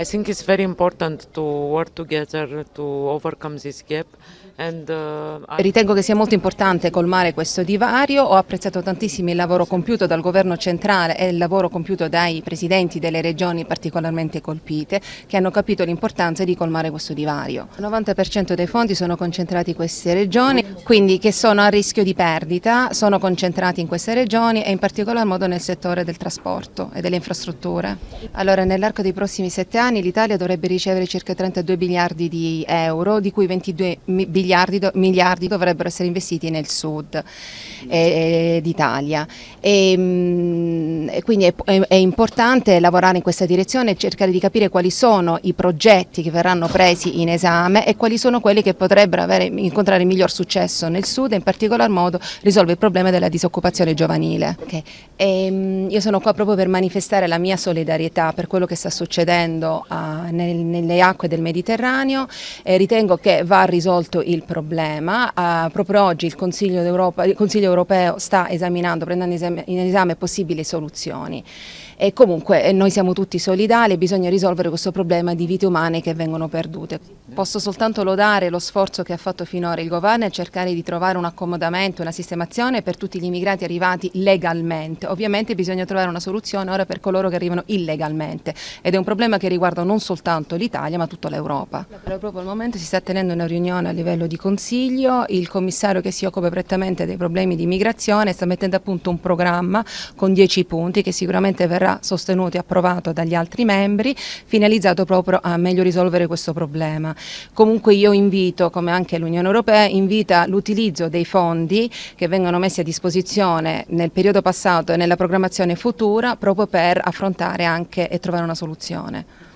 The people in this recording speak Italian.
I think it's very important to work together to overcome this gap. And, uh, Ritengo che sia molto importante colmare questo divario. Ho apprezzato tantissimo il lavoro compiuto dal governo centrale e il lavoro compiuto dai presidenti delle regioni particolarmente colpite che hanno capito l'importanza di colmare questo divario. Il 90% dei fondi sono concentrati in queste regioni, quindi che sono a rischio di perdita, sono concentrati in queste regioni e in particolar modo nel settore del trasporto e delle infrastrutture. Allora, nell'arco dei prossimi sette anni anni l'Italia dovrebbe ricevere circa 32 miliardi di euro, di cui 22 miliardi, miliardi dovrebbero essere investiti nel sud eh, eh d'Italia. Ehm, quindi è, è, è, importante lavorare in questa direzione e cercare di capire quali sono i progetti che verranno presi in esame e quali sono quelli che potrebbero avere, incontrare miglior successo nel sud e in particolar modo risolvere il problema della disoccupazione giovanile. Okay. E, ehm, io sono qua proprio per manifestare la mia solidarietà per quello che sta succedendo uh, nel, nelle acque del Mediterraneo e eh, ritengo che va risolto il problema. Uh, proprio oggi il Consiglio, il Consiglio, europeo sta esaminando, prendendo in esame possibili soluzioni. E comunque eh, noi siamo tutti solidali e bisogna risolvere questo problema di vite umane che vengono perdute. Posso soltanto lodare lo sforzo che ha fatto finora il governo e cercare di trovare un accomodamento, una sistemazione per tutti gli immigrati arrivati legalmente. Ovviamente bisogna trovare una soluzione ora per coloro che arrivano illegalmente ed è un problema che riguarda riguarda non soltanto l'Italia ma tutta l'Europa. proprio al momento si sta tenendo una riunione a livello di Consiglio, il commissario che si occupa prettamente dei problemi di immigrazione sta mettendo a punto un programma con 10 punti che sicuramente verrà sostenuto e approvato dagli altri membri, finalizzato proprio a meglio risolvere questo problema. Comunque io invito, come anche l'Unione Europea, invita l'utilizzo dei fondi che vengono messi a disposizione nel periodo passato e nella programmazione futura proprio per affrontare anche e trovare una soluzione.